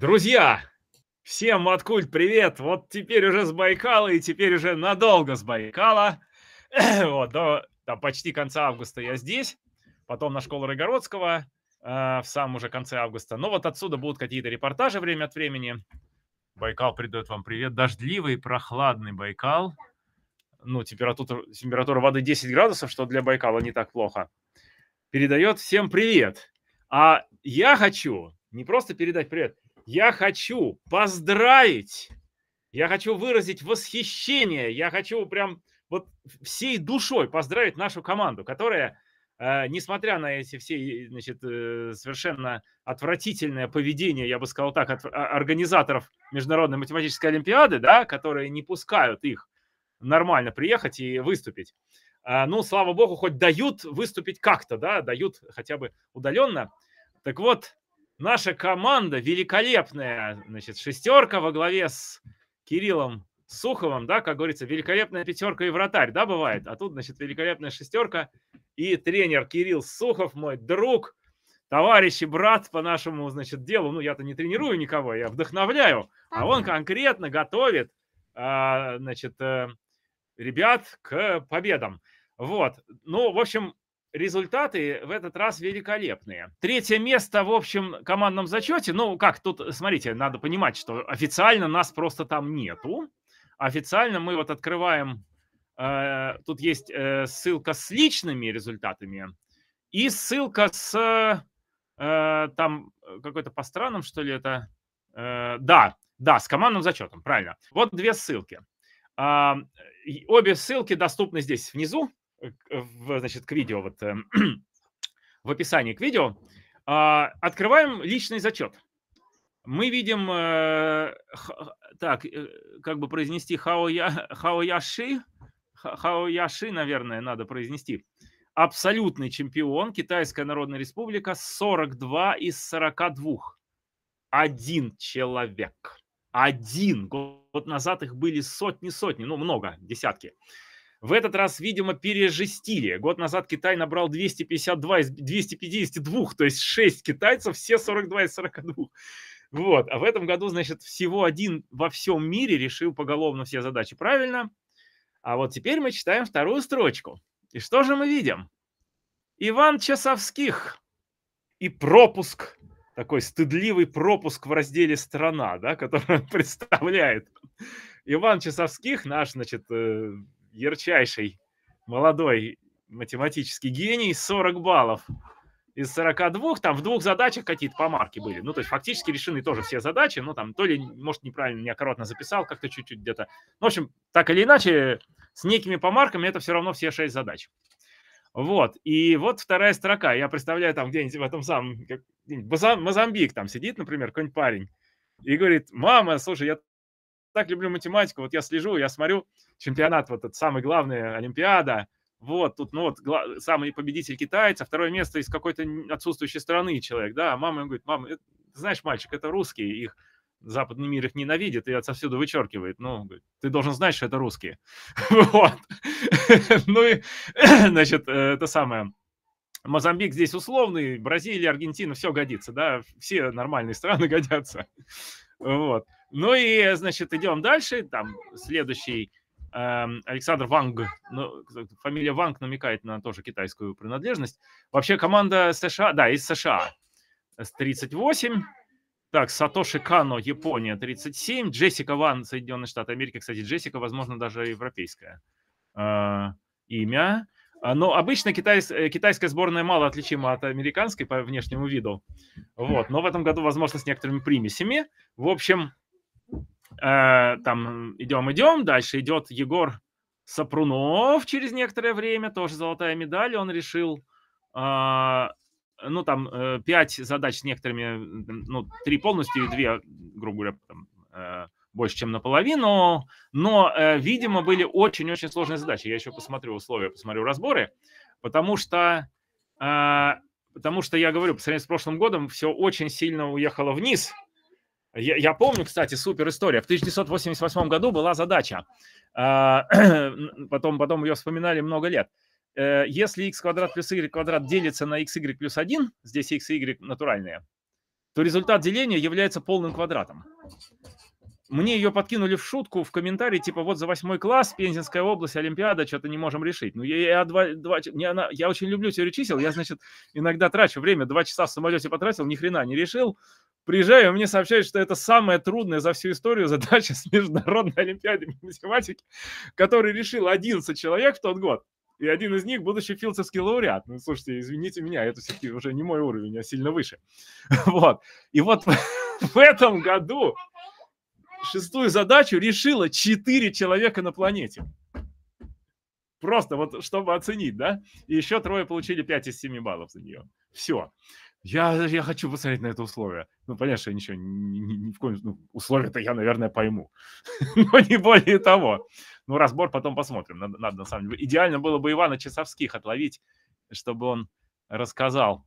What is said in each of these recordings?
Друзья, всем от Маткульт привет! Вот теперь уже с Байкала и теперь уже надолго с Байкала. вот, до, до почти конца августа я здесь, потом на школу Рогородского э, в самом уже конце августа. Но вот отсюда будут какие-то репортажи время от времени. Байкал придает вам привет. Дождливый, прохладный Байкал. Ну, температура, температура воды 10 градусов, что для Байкала не так плохо. Передает всем привет. А я хочу не просто передать привет, я хочу поздравить, я хочу выразить восхищение, я хочу прям вот всей душой поздравить нашу команду, которая, э, несмотря на эти все, значит, э, совершенно отвратительное поведение, я бы сказал так, от а, организаторов Международной математической олимпиады, да, которые не пускают их нормально приехать и выступить. А, ну, слава богу, хоть дают выступить как-то, да, дают хотя бы удаленно. Так вот, наша команда великолепная, значит, шестерка во главе с Кириллом Суховым, да, как говорится, великолепная пятерка и вратарь, да, бывает. А тут, значит, великолепная шестерка и тренер Кирилл Сухов, мой друг, товарищ и брат по нашему, значит, делу. Ну, я-то не тренирую никого, я вдохновляю, а он конкретно готовит, а, значит, э, ребят к победам. Вот. Ну, в общем, результаты в этот раз великолепные. Третье место в общем командном зачете. Ну, как тут, смотрите, надо понимать, что официально нас просто там нету. Официально мы вот открываем, э, тут есть э, ссылка с личными результатами и ссылка с э, там э, какой-то по странам, что ли, это. Э, да, да, с командным зачетом, правильно. Вот две ссылки. Э, обе ссылки доступны здесь внизу Э, э, в, значит, к видео, вот эм, в описании к видео, а, открываем личный зачет. Мы видим, э, так, как бы произнести хаоя, хаояши, хаояши, наверное, надо произнести. Абсолютный чемпион Китайская Народная Республика 42 из 42. Один человек. Один. Год назад их были сотни-сотни, ну много, десятки. В этот раз, видимо, пережестили. Год назад Китай набрал 252 из 252, то есть 6 китайцев, все 42 из 42. Вот. А в этом году, значит, всего один во всем мире решил поголовно все задачи правильно. А вот теперь мы читаем вторую строчку. И что же мы видим? Иван Часовских и пропуск, такой стыдливый пропуск в разделе «Страна», да, который он представляет. Иван Часовских, наш, значит, э, ярчайший, молодой математический гений, 40 баллов из 42, там в двух задачах какие-то помарки были. Ну, то есть фактически решены тоже все задачи, ну, там, то ли, может, неправильно, неаккуратно записал, как-то чуть-чуть где-то. Ну, в общем, так или иначе, с некими помарками это все равно все шесть задач. Вот, и вот вторая строка. Я представляю, там где-нибудь в этом самом, как, Мозамбик там сидит, например, какой-нибудь парень, и говорит, мама, слушай, я так люблю математику, вот я слежу, я смотрю, чемпионат вот этот самый главный, Олимпиада, вот, тут, ну вот, самый победитель китайца, второе место из какой-то отсутствующей страны человек, да, а мама ему говорит, мама, э, ты знаешь, мальчик, это русские, их западный мир их ненавидит и отсюда вычеркивает. Ну, ты должен знать, что это русские. Вот. Ну и, значит, э, это самое. Мозамбик здесь условный, Бразилия, Аргентина, все годится, да, все нормальные страны годятся. Вот. Ну и, значит, идем дальше. Там следующий эм, Александр Ванг, ну, фамилия Ванг намекает на тоже китайскую принадлежность. Вообще команда США, да, из США 38. Так, Сатоши Кано, Япония, 37. Джессика Ван, Соединенные Штаты Америки. Кстати, Джессика, возможно, даже европейское э, а, имя. А, но обычно китай, э, китайская сборная мало отличима от американской по внешнему виду. Вот. Но в этом году, возможно, с некоторыми примесями. В общем, Э, там идем, идем, дальше идет Егор Сапрунов через некоторое время, тоже золотая медаль, он решил, э, ну там э, пять задач с некоторыми, ну три полностью и две, грубо говоря, там, э, больше, чем наполовину, но, э, видимо, были очень-очень сложные задачи. Я еще посмотрю условия, посмотрю разборы, потому что, э, потому что я говорю, по сравнению с прошлым годом, все очень сильно уехало вниз, я, я помню, кстати, супер история. В 1988 году была задача, а, потом, потом ее вспоминали много лет. Э, если x квадрат плюс y квадрат делится на xy плюс 1, здесь x и y натуральные, то результат деления является полным квадратом. Мне ее подкинули в шутку в комментарии, типа, вот за восьмой класс, Пензенская область, Олимпиада, что-то не можем решить. Ну, я, я, два, два, не, она, я очень люблю теорию чисел, я, значит, иногда трачу время, два часа в самолете потратил, ни хрена не решил. Приезжаю, мне сообщают, что это самая трудная за всю историю задача с Международной Олимпиадой математики, которую решил 11 человек в тот год. И один из них будущий филцевский лауреат. Ну, слушайте, извините меня, это все-таки уже не мой уровень, а сильно выше. Вот. И вот в этом году шестую задачу решило 4 человека на планете. Просто вот чтобы оценить, да? И еще трое получили 5 из 7 баллов за нее. Все. Я, я хочу посмотреть на это условие. Ну, понятно, что я ничего ни, ни, ни в коем ну, условие-то я, наверное, пойму. Но не более того. Ну, разбор потом посмотрим. Надо, надо на самом деле. Идеально было бы Ивана Часовских отловить, чтобы он рассказал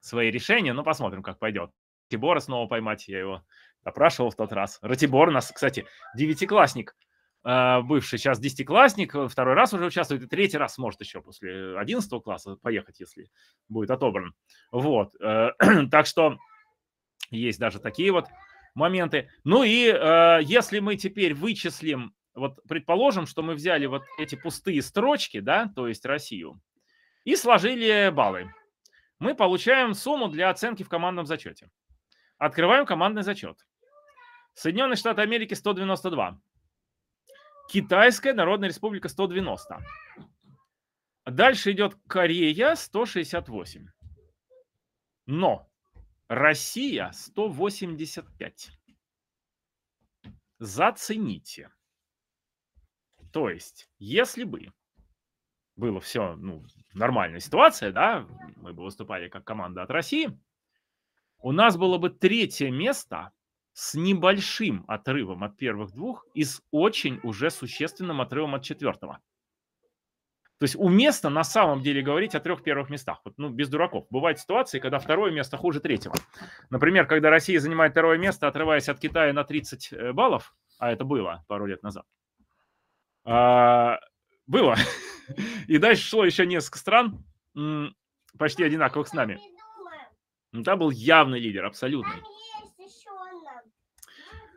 свои решения. Ну, посмотрим, как пойдет. Тибора снова поймать, я его опрашивал в тот раз. Ратибор у нас, кстати, девятиклассник, э, бывший сейчас десятиклассник, э, второй раз уже участвует, и третий раз может еще после 11 класса поехать, если будет отобран. Вот, э, так что есть даже такие вот моменты. Ну и если мы теперь вычислим, вот предположим, что мы взяли вот эти пустые строчки, да, то есть Россию, и сложили баллы. Мы получаем сумму для оценки в командном зачете. Открываем командный зачет. Соединенные Штаты Америки 192. Китайская Народная Республика 190. Дальше идет Корея 168. Но Россия 185. Зацените. То есть, если бы было все, ну, нормальная ситуация, да, мы бы выступали как команда от России, у нас было бы третье место с небольшим отрывом от первых двух и с очень уже существенным отрывом от четвертого. То есть уместно на самом деле говорить о трех первых местах. Вот, ну, без дураков. Бывают ситуации, когда второе место хуже третьего. Например, когда Россия занимает второе место, отрываясь от Китая на 30 э, баллов, а это было пару лет назад. А, было. И дальше шло еще несколько стран, почти одинаковых с нами. Да был явный лидер, абсолютный.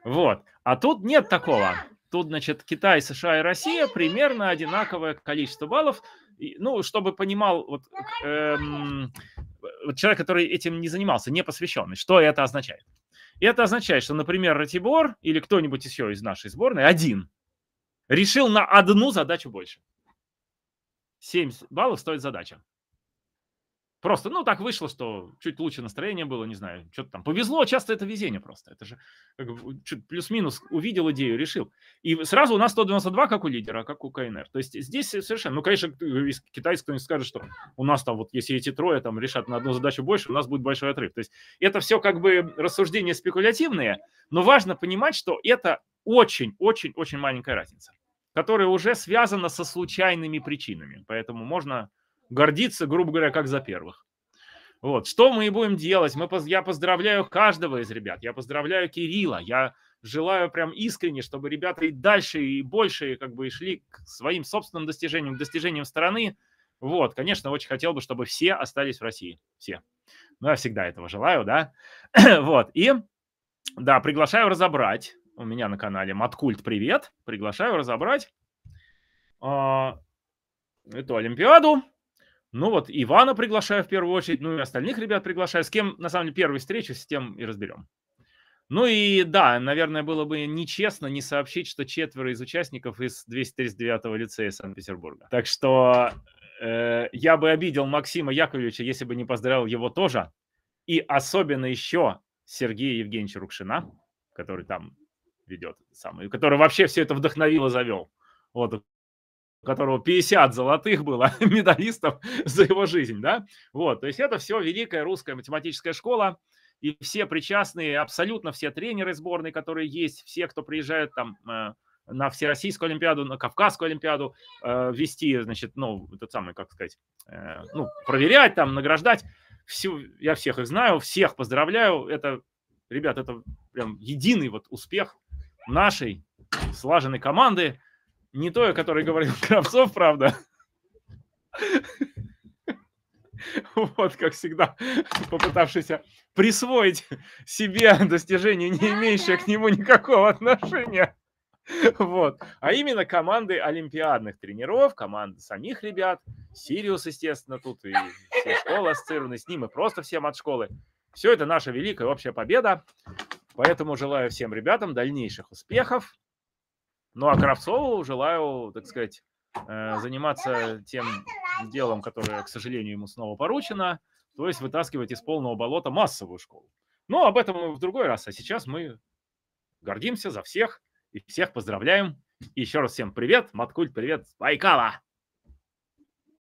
Вот. А тут нет такого. Тут, значит, Китай, США и Россия примерно одинаковое количество баллов. И, ну, чтобы понимал вот, эм, вот человек, который этим не занимался, не посвященный, что это означает. И Это означает, что, например, Ратибор или кто-нибудь еще из нашей сборной один решил на одну задачу больше. 7 баллов стоит задача. Просто, ну, так вышло, что чуть лучше настроение было, не знаю, что-то там. Повезло, часто это везение просто. Это же как бы, плюс-минус увидел идею, решил. И сразу у нас 192 как у лидера, а как у КНР. То есть здесь совершенно... Ну, конечно, э, из китайцев кто-нибудь скажет, что у нас там вот если эти трое там решат на одну задачу больше, у нас будет большой отрыв. То есть это все как бы рассуждения спекулятивные, но важно понимать, что это очень-очень-очень маленькая разница, которая уже связана со случайными причинами. Поэтому можно гордиться, грубо говоря, как за первых. Вот. Что мы и будем делать? Мы, я поздравляю каждого из ребят. Я поздравляю Кирилла. Я желаю прям искренне, чтобы ребята и дальше, и больше как бы и шли к своим собственным достижениям, к достижениям страны. Вот, конечно, очень хотел бы, чтобы все остались в России. Все. Ну, я всегда этого желаю, да. вот. И, да, приглашаю разобрать. У меня на канале Маткульт Привет. Приглашаю разобрать э, эту Олимпиаду. Ну вот Ивана приглашаю в первую очередь, ну и остальных ребят приглашаю. С кем, на самом деле, первой встречи, с тем и разберем. Ну и да, наверное, было бы нечестно не сообщить, что четверо из участников из 239-го лицея Санкт-Петербурга. Так что э, я бы обидел Максима Яковлевича, если бы не поздравил его тоже. И особенно еще Сергея Евгеньевича Рукшина, который там ведет самый, который вообще все это вдохновило, завел. Вот, у которого 50 золотых было медалистов за его жизнь, да? Вот, то есть это все великая русская математическая школа, и все причастные, абсолютно все тренеры сборной, которые есть, все, кто приезжают там э, на Всероссийскую Олимпиаду, на Кавказскую Олимпиаду э, вести, значит, ну, этот самый, как сказать, э, ну, проверять там, награждать. Всю, я всех их знаю, всех поздравляю. Это, ребят, это прям единый вот успех нашей слаженной команды. Не то, о которой говорил Кравцов, правда. Вот, как всегда, попытавшийся присвоить себе достижение, не имеющее к нему никакого отношения. Вот. А именно команды олимпиадных тренеров, команды самих ребят, Сириус, естественно, тут и вся школа ассоциирована с ним, и просто всем от школы. Все это наша великая общая победа. Поэтому желаю всем ребятам дальнейших успехов. Ну а Кравцову желаю, так сказать, э, заниматься тем делом, которое, к сожалению, ему снова поручено, то есть вытаскивать из полного болота массовую школу. Но ну, об этом мы в другой раз, а сейчас мы гордимся за всех и всех поздравляем. И еще раз всем привет, Маткульт, привет, Байкала!